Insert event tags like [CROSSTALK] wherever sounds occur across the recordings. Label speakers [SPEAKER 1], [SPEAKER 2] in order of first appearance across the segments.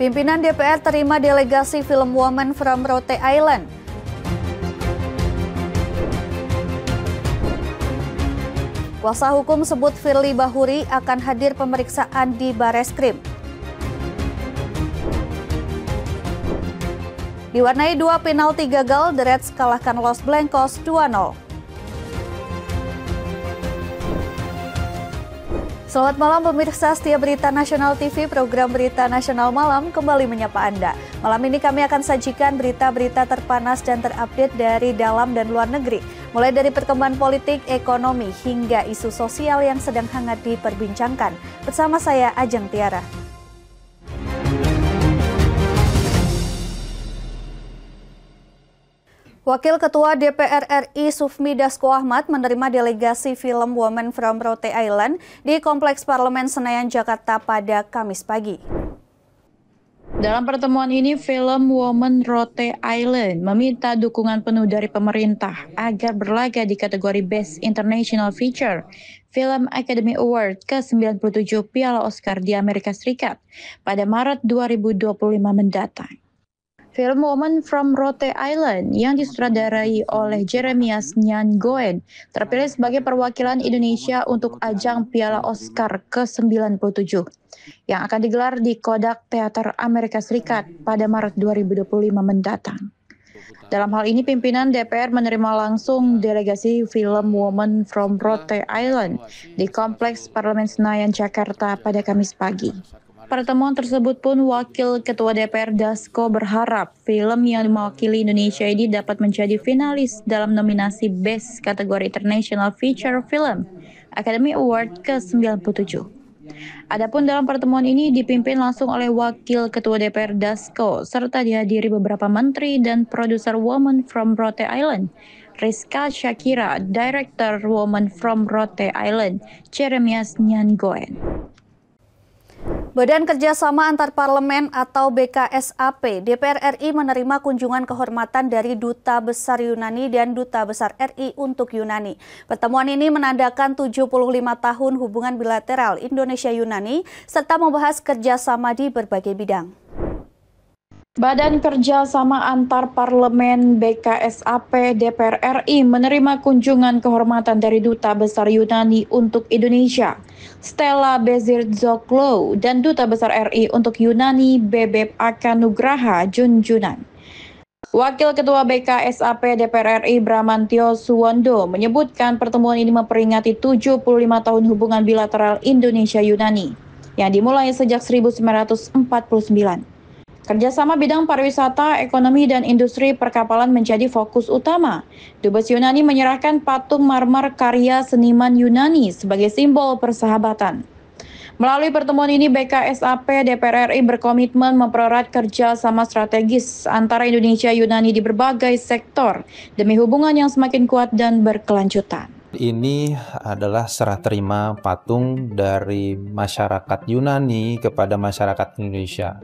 [SPEAKER 1] Pimpinan DPR terima delegasi film Woman from Rote Island. Kuasa hukum sebut Firly Bahuri akan hadir pemeriksaan di Bareskrim. Diwarnai dua penalti gagal, The Reds kalahkan Los Blancos 2-0. Selamat malam pemirsa setia berita nasional TV, program berita nasional malam kembali menyapa Anda. Malam ini kami akan sajikan berita-berita terpanas dan terupdate dari dalam dan luar negeri. Mulai dari perkembangan politik, ekonomi, hingga isu sosial yang sedang hangat diperbincangkan. Bersama saya Ajeng Tiara. Wakil Ketua DPR RI Sufmi Dasko Ahmad menerima delegasi film Women from Rote Island di Kompleks Parlemen Senayan Jakarta pada Kamis pagi.
[SPEAKER 2] Dalam pertemuan ini, film Woman Rote Island meminta dukungan penuh dari pemerintah agar berlaga di kategori Best International Feature Film Academy Award ke-97 Piala Oscar di Amerika Serikat pada Maret 2025 mendatang. Film Woman from Rote Island yang disutradarai oleh Jeremias Nyan Goen terpilih sebagai perwakilan Indonesia untuk ajang Piala Oscar ke-97 yang akan digelar di Kodak Teater Amerika Serikat pada Maret 2025 mendatang. Dalam hal ini, pimpinan DPR menerima langsung delegasi film Woman from Rote Island di Kompleks Parlemen Senayan, Jakarta pada Kamis pagi pertemuan tersebut pun Wakil Ketua DPR Dasko berharap film yang mewakili Indonesia ini dapat menjadi finalis dalam nominasi Best kategori International Feature Film Academy Award ke-97. Adapun dalam pertemuan ini dipimpin langsung oleh Wakil Ketua DPR Dasko serta dihadiri beberapa menteri dan produser Woman from Rote Island, Rizka Shakira, Director Woman from Rote Island, Jeremias Nyangoen.
[SPEAKER 1] Badan Kerjasama Antar Parlemen atau BKSAP DPR RI menerima kunjungan kehormatan dari Duta Besar Yunani dan Duta Besar RI untuk Yunani. Pertemuan ini menandakan 75 tahun hubungan bilateral Indonesia-Yunani serta
[SPEAKER 2] membahas kerjasama di berbagai bidang. Badan Kerjasama Antar Parlemen BKSAP DPR RI menerima kunjungan kehormatan dari Duta Besar Yunani untuk Indonesia, Stella Bezir Zoklo, dan Duta Besar RI untuk Yunani Bebep Akanugraha Junjunan. Wakil Ketua BKSAP DPR RI Bramantio Suwondo menyebutkan pertemuan ini memperingati 75 tahun hubungan bilateral Indonesia-Yunani yang dimulai sejak 1949. Kerjasama bidang pariwisata, ekonomi, dan industri perkapalan menjadi fokus utama. Dubes Yunani menyerahkan patung marmer karya seniman Yunani sebagai simbol persahabatan. Melalui pertemuan ini, BKSAP DPR RI berkomitmen mempererat kerja sama strategis antara Indonesia Yunani di berbagai sektor demi hubungan yang semakin kuat dan berkelanjutan.
[SPEAKER 3] Ini adalah serah terima patung dari masyarakat Yunani kepada masyarakat Indonesia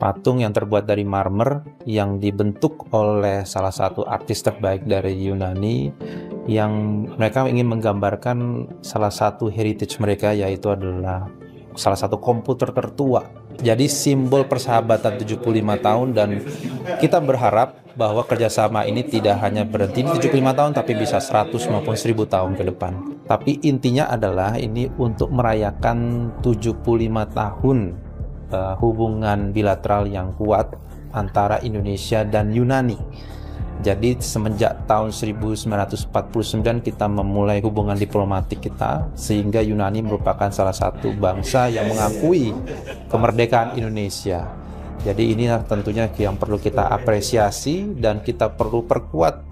[SPEAKER 3] patung yang terbuat dari marmer yang dibentuk oleh salah satu artis terbaik dari Yunani yang mereka ingin menggambarkan salah satu heritage mereka yaitu adalah salah satu komputer tertua. Jadi simbol persahabatan 75 tahun dan kita berharap bahwa kerjasama ini tidak hanya berhenti 75 tahun tapi bisa 100 maupun 1000 tahun ke depan. Tapi intinya adalah ini untuk merayakan 75 tahun uh, hubungan bilateral yang kuat antara Indonesia dan Yunani. Jadi semenjak tahun 1949 kita memulai hubungan diplomatik kita sehingga Yunani merupakan salah satu bangsa yang mengakui kemerdekaan Indonesia. Jadi ini tentunya yang perlu kita apresiasi dan kita perlu perkuat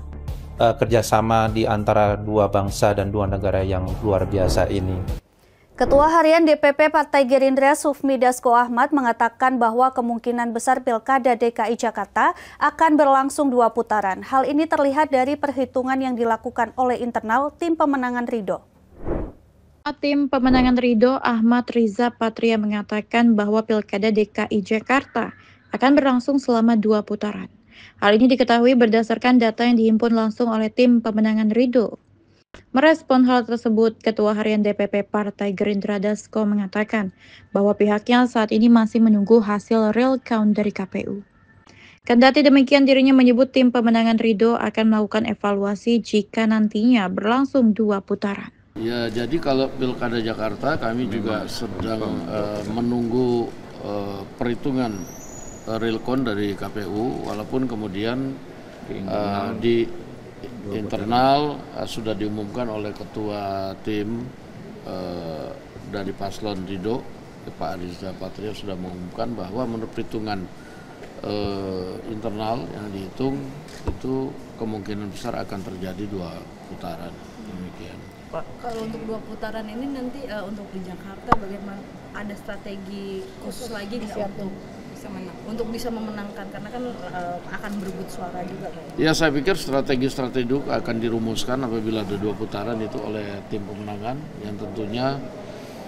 [SPEAKER 3] uh, kerjasama di antara dua bangsa dan dua negara yang luar biasa ini.
[SPEAKER 1] Ketua Harian DPP Partai Gerindra Sufmi Dasko Ahmad mengatakan bahwa kemungkinan besar Pilkada DKI Jakarta akan berlangsung dua putaran. Hal ini terlihat dari perhitungan yang dilakukan oleh internal tim
[SPEAKER 2] pemenangan Rido. Tim pemenangan Rido Ahmad Riza Patria mengatakan bahwa Pilkada DKI Jakarta akan berlangsung selama dua putaran. Hal ini diketahui berdasarkan data yang dihimpun langsung oleh tim pemenangan Rido. Merespon hal tersebut, Ketua Harian DPP Partai Gerindra Dasko mengatakan bahwa pihaknya saat ini masih menunggu hasil real count dari KPU. Kendati demikian dirinya menyebut tim pemenangan Rido akan melakukan evaluasi jika nantinya berlangsung dua putaran.
[SPEAKER 4] Ya, jadi kalau Pilkada Jakarta kami juga sedang uh, menunggu uh, perhitungan uh, real count dari KPU walaupun kemudian uh, di internal uh, sudah diumumkan oleh ketua tim uh, dari paslon Rido Pak Ariza Patria sudah mengumumkan bahwa menurut perhitungan uh, eh, internal yang dihitung itu kemungkinan besar akan terjadi dua putaran
[SPEAKER 5] demikian.
[SPEAKER 2] Pak,
[SPEAKER 6] kalau untuk dua putaran ini nanti uh, untuk di Jakarta bagaimana ada strategi khusus lagi nggak untuk bisa menang. Untuk bisa memenangkan karena kan uh, akan berebut suara juga kan.
[SPEAKER 4] Ya saya pikir strategi-strategi itu akan dirumuskan apabila ada dua putaran itu oleh tim pemenangan yang tentunya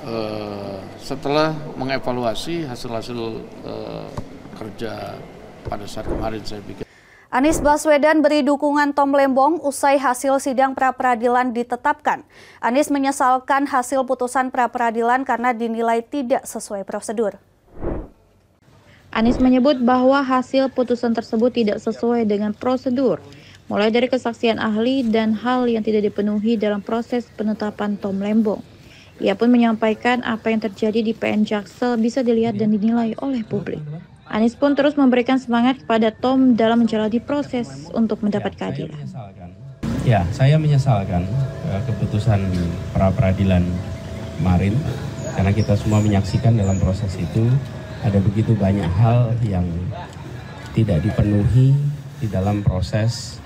[SPEAKER 4] uh, setelah mengevaluasi hasil-hasil uh, kerja pada saat kemarin saya pikir
[SPEAKER 1] Anies Baswedan beri dukungan Tom Lembong usai hasil sidang pra-peradilan ditetapkan. Anies menyesalkan hasil putusan pra-peradilan karena dinilai tidak sesuai
[SPEAKER 2] prosedur. Anies menyebut bahwa hasil putusan tersebut tidak sesuai dengan prosedur, mulai dari kesaksian ahli dan hal yang tidak dipenuhi dalam proses penetapan Tom Lembong. Ia pun menyampaikan apa yang terjadi di PN Jaksel bisa dilihat dan dinilai oleh publik. Anies pun terus memberikan semangat kepada Tom dalam menjalani proses untuk mendapat ya, keadilan.
[SPEAKER 4] Ya, saya menyesalkan eh, keputusan pra peradilan kemarin karena kita semua menyaksikan dalam proses itu ada begitu banyak hal yang tidak dipenuhi di dalam proses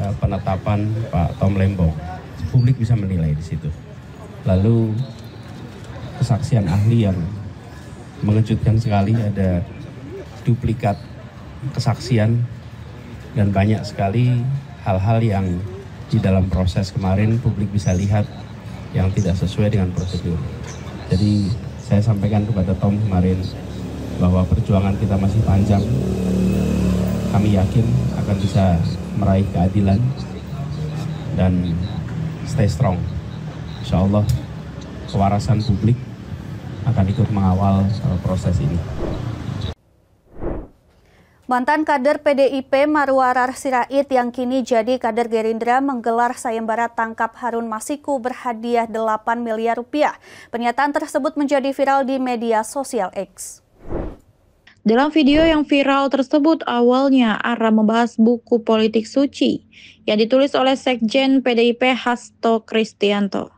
[SPEAKER 4] uh, penetapan Pak Tom Lembong. Publik bisa menilai di situ. Lalu kesaksian ahli yang mengejutkan sekali ada duplikat kesaksian dan banyak sekali hal-hal yang di dalam proses kemarin publik bisa lihat yang tidak sesuai dengan prosedur. Jadi saya sampaikan kepada Tom kemarin bahwa perjuangan kita masih panjang. Kami yakin akan bisa meraih keadilan dan stay strong. Insya Allah kewarasan publik akan ikut mengawal uh, proses ini.
[SPEAKER 1] Mantan kader PDIP Marwarar Sirait yang kini jadi kader Gerindra menggelar sayembara tangkap Harun Masiku berhadiah 8 miliar rupiah. Pernyataan tersebut menjadi viral di media sosial X.
[SPEAKER 2] Dalam video yang viral tersebut awalnya Ara membahas buku politik suci yang ditulis oleh Sekjen PDIP Hasto Kristianto.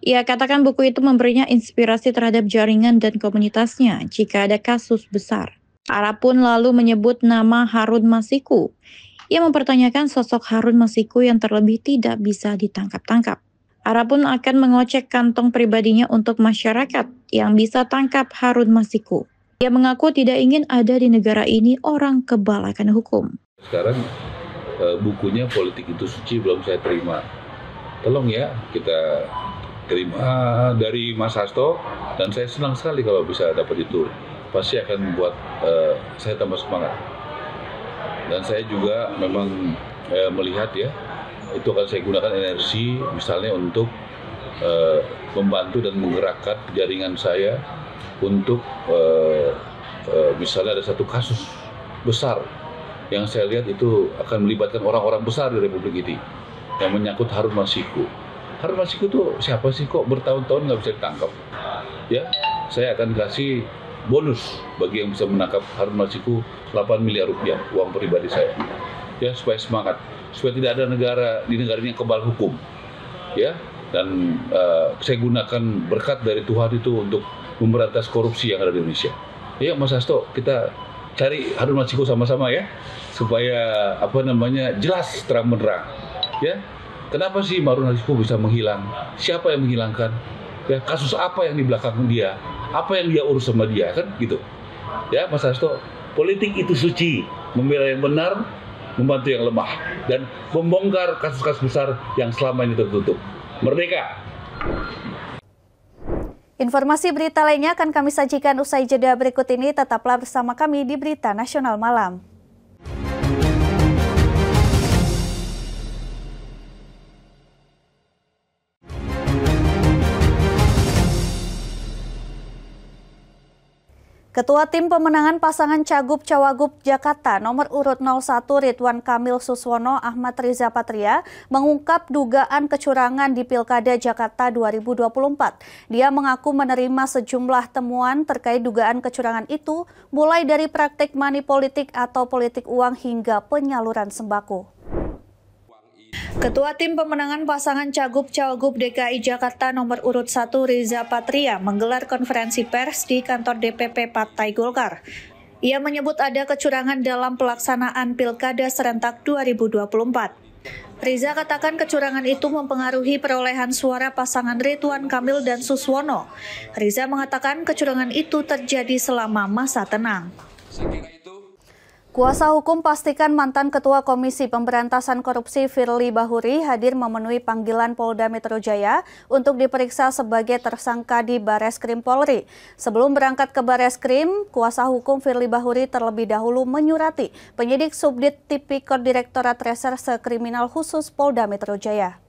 [SPEAKER 2] Ia katakan buku itu memberinya inspirasi terhadap jaringan dan komunitasnya jika ada kasus besar. Ara pun lalu menyebut nama Harun Masiku. Ia mempertanyakan sosok Harun Masiku yang terlebih tidak bisa ditangkap-tangkap. Ara pun akan mengocek kantong pribadinya untuk masyarakat yang bisa tangkap Harun Masiku. Ia mengaku tidak ingin ada di negara ini orang kebal akan hukum.
[SPEAKER 5] Sekarang eh, bukunya Politik itu Suci belum saya terima. Tolong ya kita terima eh, dari Mas Hasto dan saya senang sekali kalau bisa dapat itu. Pasti akan membuat eh, saya tambah semangat. Dan saya juga memang melihat ya itu akan saya gunakan energi misalnya untuk membantu dan menggerakkan jaringan saya untuk uh, uh, misalnya ada satu kasus besar yang saya lihat itu akan melibatkan orang-orang besar di Republik ini yang menyangkut Harun Masiku. Harun Masiku itu siapa sih kok bertahun-tahun nggak bisa ditangkap? Ya, saya akan kasih bonus bagi yang bisa menangkap Harun Masiku 8 miliar rupiah uang pribadi saya. Ya, supaya semangat, supaya tidak ada negara di negaranya yang kebal hukum. Ya, dan uh, saya gunakan berkat dari Tuhan itu untuk memberantas korupsi yang ada di Indonesia. Ya Mas Hasto, kita cari Harun Masiku sama-sama ya supaya apa namanya jelas terang benderang. Ya. Kenapa sih Harun Masiku bisa menghilang? Siapa yang menghilangkan? Ya, kasus apa yang di belakang dia? Apa yang dia urus sama dia kan gitu. Ya, Mas Hasto, politik itu suci, membela yang benar, membantu yang lemah dan membongkar kasus-kasus besar yang selama ini tertutup. Merdeka.
[SPEAKER 1] Informasi berita lainnya akan kami sajikan usai jeda berikut ini. Tetaplah bersama kami di Berita Nasional Malam. Ketua Tim Pemenangan Pasangan Cagup Cawagup Jakarta nomor urut 01 Ridwan Kamil Suswono Ahmad Riza Patria mengungkap dugaan kecurangan di Pilkada Jakarta 2024. Dia mengaku menerima sejumlah temuan terkait dugaan kecurangan itu mulai dari praktik money politik atau politik uang hingga penyaluran sembako. Ketua Tim Pemenangan Pasangan Cagup-Cawagup DKI Jakarta nomor urut 1 Riza Patria menggelar konferensi pers di kantor DPP Partai Golkar. Ia menyebut ada kecurangan dalam pelaksanaan Pilkada serentak 2024. Riza katakan kecurangan itu mempengaruhi perolehan suara pasangan Ridwan Kamil dan Suswono. Riza mengatakan kecurangan itu terjadi selama masa tenang. Kuasa hukum pastikan mantan Ketua Komisi Pemberantasan Korupsi Firly Bahuri hadir memenuhi panggilan Polda Metro Jaya untuk diperiksa sebagai tersangka di Bares Krim Polri. Sebelum berangkat ke Bares Krim, kuasa hukum Firly Bahuri terlebih dahulu menyurati penyidik Subdit Tipikor Direktorat Reserse Kriminal Khusus Polda Metro Jaya.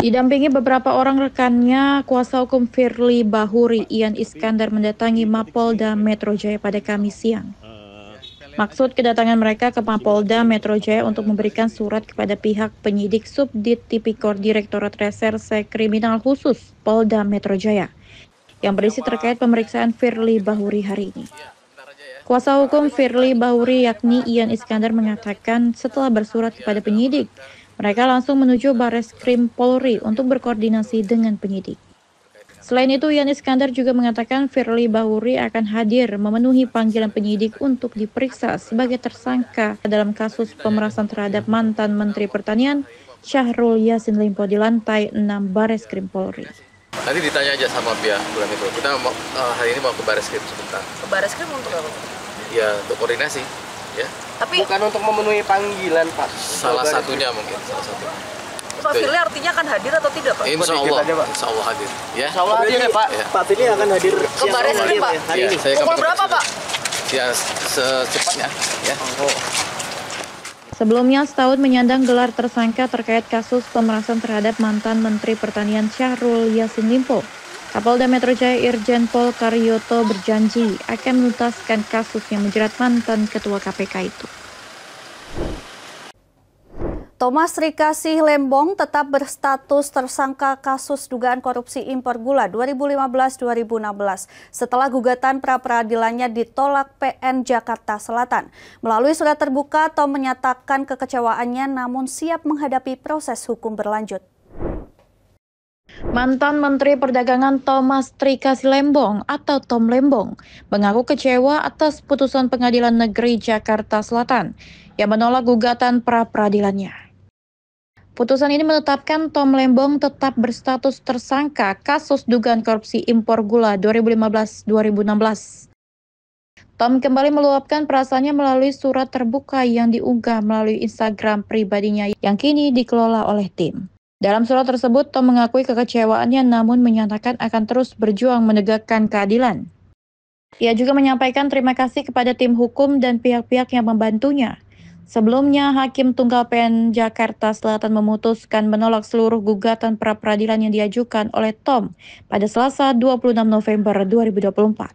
[SPEAKER 2] Didampingi beberapa orang rekannya, kuasa hukum Firly Bahuri Ian Iskandar mendatangi Mapolda Metro Jaya pada Kamis siang. Maksud kedatangan mereka ke Mapolda Metro Jaya untuk memberikan surat kepada pihak penyidik Subdit Tipikor Direktorat Reserse Kriminal Khusus Polda Metro Jaya yang berisi iya, terkait pemeriksaan Firly Bahuri hari ini. Iya, ya. Kuasa hukum Firly Bahuri yakni Ian Iskandar mengatakan setelah bersurat iya, kepada penyidik, mereka langsung menuju Bares Krim Polri untuk berkoordinasi dengan penyidik. Selain itu, Yan Iskandar juga mengatakan Firly Bahuri akan hadir memenuhi panggilan penyidik untuk diperiksa sebagai tersangka dalam kasus pemerasan terhadap mantan Menteri Pertanian Syahrul Yasin Limpo di lantai 6 Bares Krim Polri.
[SPEAKER 4] Nanti ditanya aja sama pihak bulan itu. Kita mau, uh, hari ini mau ke Bares Krim sebentar. Ke Bares Krim untuk apa? Ya, untuk koordinasi. Ya. Tapi bukan untuk memenuhi panggilan, Pak. Salah satunya mungkin, salah satunya. Pak Firly gitu artinya
[SPEAKER 6] akan hadir atau tidak Pak? Insya Allah, aja,
[SPEAKER 4] Pak. Insya Allah hadir. Ya. Insya Allah hadir ya Pak. Ya. Pak Firly akan hadir ke Baris Pak. Ya, hari ya, ini. Pukul berapa Pak? Ya secepatnya. Ya. Oh.
[SPEAKER 2] Sebelumnya setahun menyandang gelar tersangka terkait kasus pemerasan terhadap mantan Menteri Pertanian Syahrul Yassin Limpo. Kapolda Metro Jaya Irjen Pol Karyoto berjanji akan menuntaskan kasus yang menjerat mantan Ketua KPK itu.
[SPEAKER 1] Thomas Rikasih Lembong tetap berstatus tersangka kasus dugaan korupsi impor gula 2015-2016 setelah gugatan pra peradilannya ditolak PN Jakarta Selatan. Melalui surat terbuka, Tom menyatakan kekecewaannya namun siap menghadapi proses hukum berlanjut.
[SPEAKER 2] Mantan Menteri Perdagangan Thomas Trika Lembong atau Tom Lembong mengaku kecewa atas putusan Pengadilan Negeri Jakarta Selatan yang menolak gugatan pra peradilannya. Putusan ini menetapkan Tom Lembong tetap berstatus tersangka kasus dugaan korupsi impor gula 2015-2016. Tom kembali meluapkan perasaannya melalui surat terbuka yang diunggah melalui Instagram pribadinya yang kini dikelola oleh tim. Dalam surat tersebut, Tom mengakui kekecewaannya namun menyatakan akan terus berjuang menegakkan keadilan. Ia juga menyampaikan terima kasih kepada tim hukum dan pihak-pihak yang membantunya Sebelumnya, Hakim Tunggal PN Jakarta Selatan memutuskan menolak seluruh gugatan pra peradilan yang diajukan oleh Tom pada Selasa 26 November 2024.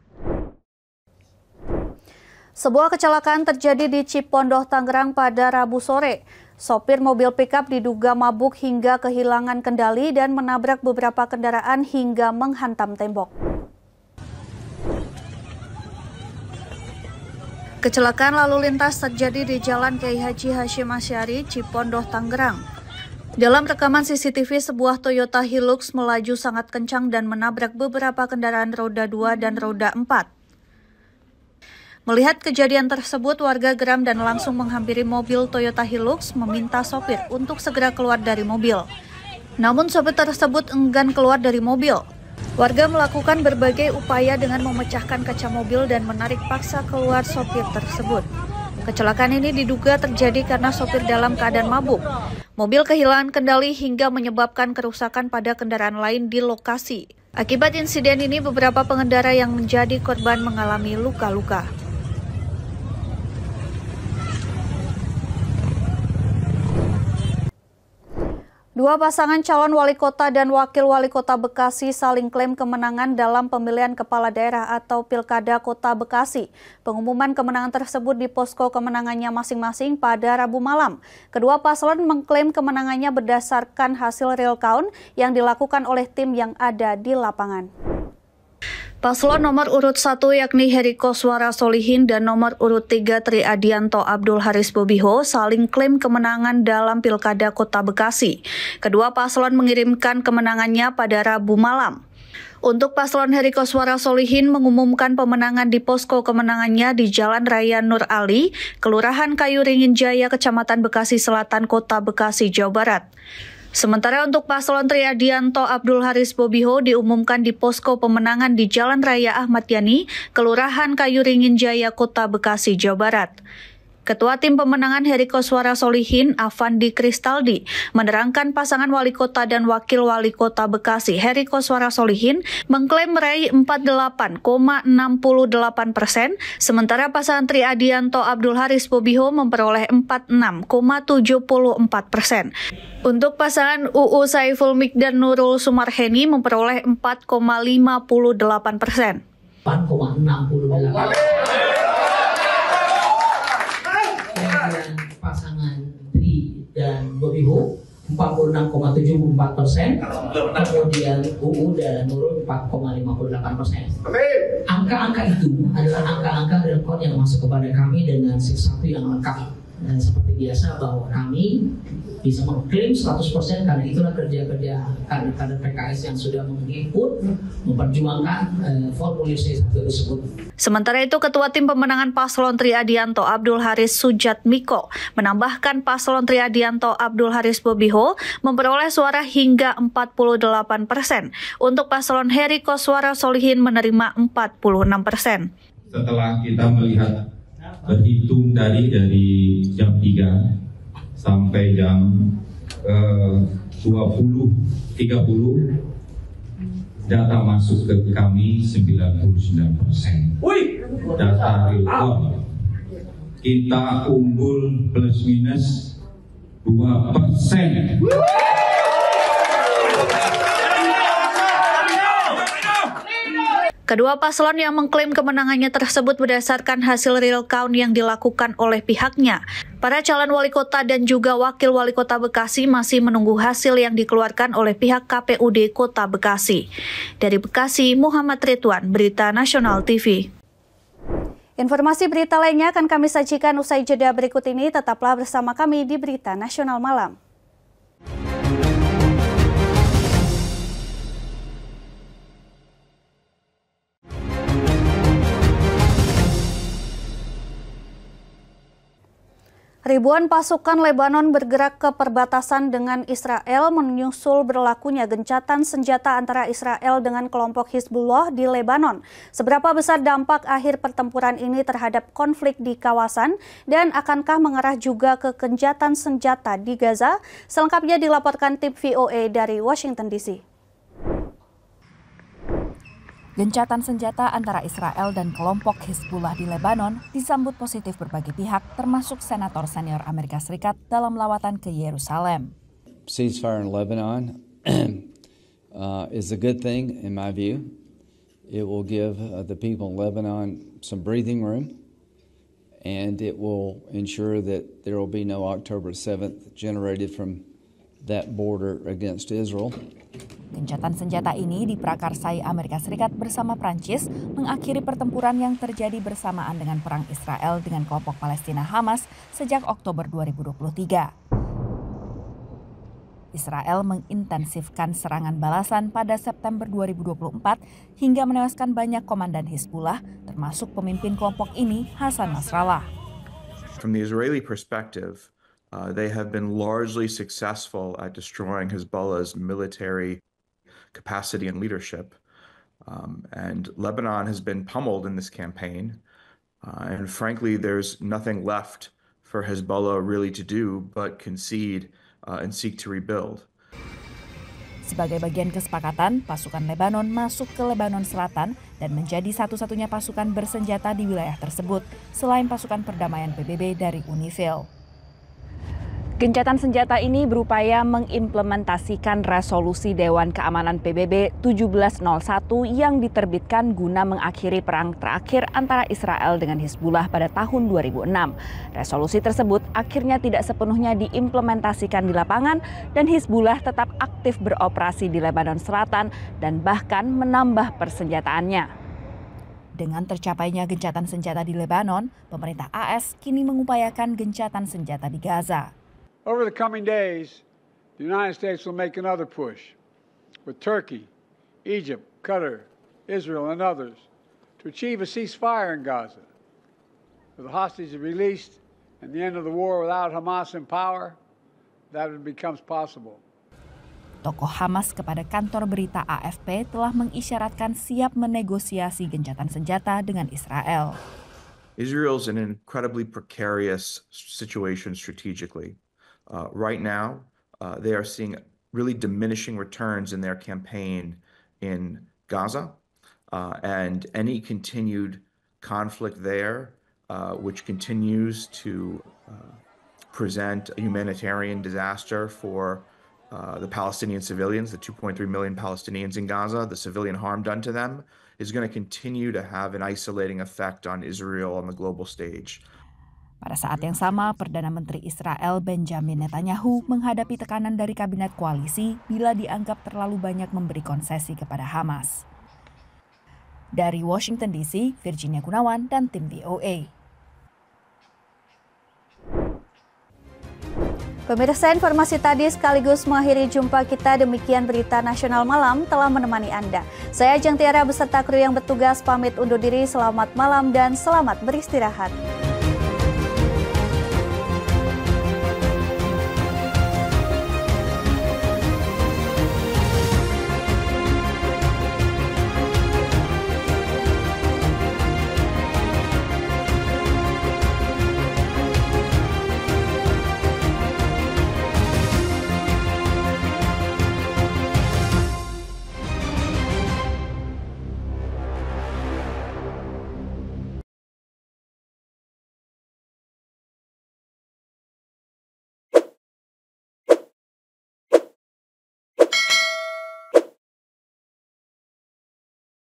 [SPEAKER 2] Sebuah kecelakaan terjadi di Cipondoh,
[SPEAKER 1] Tangerang pada Rabu sore. Sopir mobil pickup diduga mabuk hingga kehilangan kendali dan menabrak beberapa kendaraan hingga menghantam tembok. Kecelakaan lalu lintas terjadi di Jalan Kiai Haji Hashim Asyari, Cipondoh, Tangerang. Dalam rekaman CCTV, sebuah Toyota Hilux melaju sangat kencang dan menabrak beberapa kendaraan roda 2 dan roda 4. Melihat kejadian tersebut, warga geram dan langsung menghampiri mobil Toyota Hilux meminta sopir untuk segera keluar dari mobil. Namun sopir tersebut enggan keluar dari mobil. Warga melakukan berbagai upaya dengan memecahkan kaca mobil dan menarik paksa keluar sopir tersebut. Kecelakaan ini diduga terjadi karena sopir dalam keadaan mabuk. Mobil kehilangan kendali hingga menyebabkan kerusakan pada kendaraan lain di lokasi. Akibat insiden ini, beberapa pengendara yang menjadi korban mengalami luka-luka. Dua pasangan calon wali kota dan wakil wali kota Bekasi saling klaim kemenangan dalam pemilihan kepala daerah atau pilkada kota Bekasi. Pengumuman kemenangan tersebut di posko kemenangannya masing-masing pada Rabu malam. Kedua paslon mengklaim kemenangannya berdasarkan hasil real count yang dilakukan oleh tim yang ada di lapangan. Paslon nomor urut 1 yakni Heriko Suara Solihin dan nomor urut 3 Tri Adianto Abdul Haris Bobiho saling klaim kemenangan dalam Pilkada Kota Bekasi. Kedua paslon mengirimkan kemenangannya pada Rabu malam. Untuk paslon Heri Koswara Solihin mengumumkan pemenangan di posko kemenangannya di Jalan Raya Nur Ali, Kelurahan Kayu Ringin Jaya, Kecamatan Bekasi Selatan, Kota Bekasi, Jawa Barat. Sementara untuk paslon Triadianto Abdul Haris Bobiho diumumkan di posko pemenangan di Jalan Raya Ahmad Yani, Kelurahan Kayu Ringin Jaya, Kota Bekasi, Jawa Barat. Ketua Tim Pemenangan Heriko Suara Solihin, Avandi Kristaldi, menerangkan pasangan wali kota dan wakil wali kota Bekasi, Heriko Suara Solihin, mengklaim meraih 48,68 persen, sementara pasangan Tri Adianto Abdul Haris Bobiho memperoleh 46,74 persen. Untuk pasangan UU Saiful Mik dan Nurul Sumarheni memperoleh 4,58 persen.
[SPEAKER 6] 46,74 persen, kemudian UU dan Nurul 4,58 persen. Angka-angka itu adalah angka-angka rekor yang masuk kepada kami dengan satu yang lengkap. Nah, seperti biasa bahwa kami bisa mengklaim 100% karena itulah kerja-kerja kader PKS yang sudah mengikut memperjuangkan eh, formulir C1 tersebut.
[SPEAKER 1] Sementara itu Ketua Tim Pemenangan Paslon Triadianto Abdul Haris Sujat Miko menambahkan Paslon Triadianto Abdul Haris Bobiho memperoleh suara hingga 48 persen. Untuk Paslon Heri Koswara Solihin menerima 46 persen.
[SPEAKER 5] Setelah kita melihat berhitung tadi dari jam 3 sampai jam eh, uh, 20.30 data masuk ke kami 99 persen data real kita unggul
[SPEAKER 7] plus minus 2 persen
[SPEAKER 1] Kedua paslon yang mengklaim kemenangannya tersebut berdasarkan hasil real count yang dilakukan oleh pihaknya. Para calon wali kota dan juga wakil wali kota Bekasi masih menunggu hasil yang dikeluarkan oleh pihak KPUD Kota Bekasi. Dari Bekasi, Muhammad Ridwan, Berita Nasional TV. Informasi berita lainnya akan kami sajikan usai jeda berikut ini. Tetaplah bersama kami di Berita Nasional Malam. Ribuan pasukan Lebanon bergerak ke perbatasan dengan Israel menyusul berlakunya gencatan senjata antara Israel dengan kelompok Hizbullah di Lebanon. Seberapa besar dampak akhir pertempuran ini terhadap konflik di kawasan dan akankah mengarah juga ke gencatan senjata di Gaza? Selengkapnya dilaporkan tim VOA dari
[SPEAKER 6] Washington DC. Gencatan senjata antara Israel dan kelompok Hizbullah di Lebanon disambut positif berbagai pihak termasuk senator senior Amerika Serikat dalam lawatan ke Yerusalem.
[SPEAKER 1] Ceasefire in Lebanon [CLEARS THROAT] uh, is a good thing in my view. It will give uh, the people in Lebanon some breathing room and it will ensure that there will be no October 7th generated from that border against Israel.
[SPEAKER 6] Gencatan senjata ini diprakarsai Amerika Serikat bersama Prancis mengakhiri pertempuran yang terjadi bersamaan dengan perang Israel dengan kelompok Palestina Hamas sejak Oktober 2023. Israel mengintensifkan serangan balasan pada September 2024 hingga menewaskan banyak komandan Hizbullah termasuk pemimpin kelompok ini Hasan Nasrallah.
[SPEAKER 7] From the Israeli perspective, Uh, they have been largely successful at destroying Hezbollah's military capacity and leadership. Um, and Lebanon has been pummeled in this campaign. Uh, and frankly, there's nothing left for Hezbollah really to do but concede uh, and seek to rebuild.
[SPEAKER 6] Sebagai bagian kesepakatan, pasukan Lebanon masuk ke Lebanon Selatan dan menjadi satu-satunya pasukan bersenjata di wilayah tersebut, selain pasukan perdamaian PBB dari UNIFIL. Gencatan senjata ini berupaya mengimplementasikan resolusi Dewan Keamanan PBB 1701 yang diterbitkan guna mengakhiri perang terakhir antara Israel dengan Hizbullah pada tahun 2006. Resolusi tersebut akhirnya tidak sepenuhnya diimplementasikan di lapangan dan Hizbullah tetap aktif beroperasi di Lebanon Selatan dan bahkan menambah persenjataannya. Dengan tercapainya gencatan senjata di Lebanon, pemerintah AS kini mengupayakan gencatan senjata di Gaza.
[SPEAKER 5] Over the coming days, the United States will make another push with Turkey, Egypt, Qatar, Israel, and others to achieve a ceasefire in Gaza. With the hostages released and the end of the war without Hamas in power, that becomes possible.
[SPEAKER 7] Tokoh
[SPEAKER 6] Hamas kepada kantor berita AFP telah mengisyaratkan siap menegosiasi gencatan senjata dengan Israel.
[SPEAKER 7] Israel's in an incredibly precarious situation strategically. Uh, right now, uh, they are seeing really diminishing returns in their campaign in Gaza. Uh, and Any continued conflict there, which continues to present a humanitarian disaster for the Palestinian civilians, the 2.3 million Palestinians in Gaza, the civilian harm done to them, is going to continue to have an isolating effect on Israel on the global stage.
[SPEAKER 6] Pada saat yang sama, Perdana Menteri Israel Benjamin Netanyahu menghadapi tekanan dari kabinet koalisi bila dianggap terlalu banyak memberi konsesi kepada Hamas. Dari Washington DC, Virginia Gunawan dan tim BOA.
[SPEAKER 1] Pemirsa informasi tadi sekaligus mengakhiri jumpa kita demikian berita nasional malam telah menemani Anda. Saya Jang Tiara beserta kru yang bertugas pamit undur diri selamat malam dan selamat beristirahat.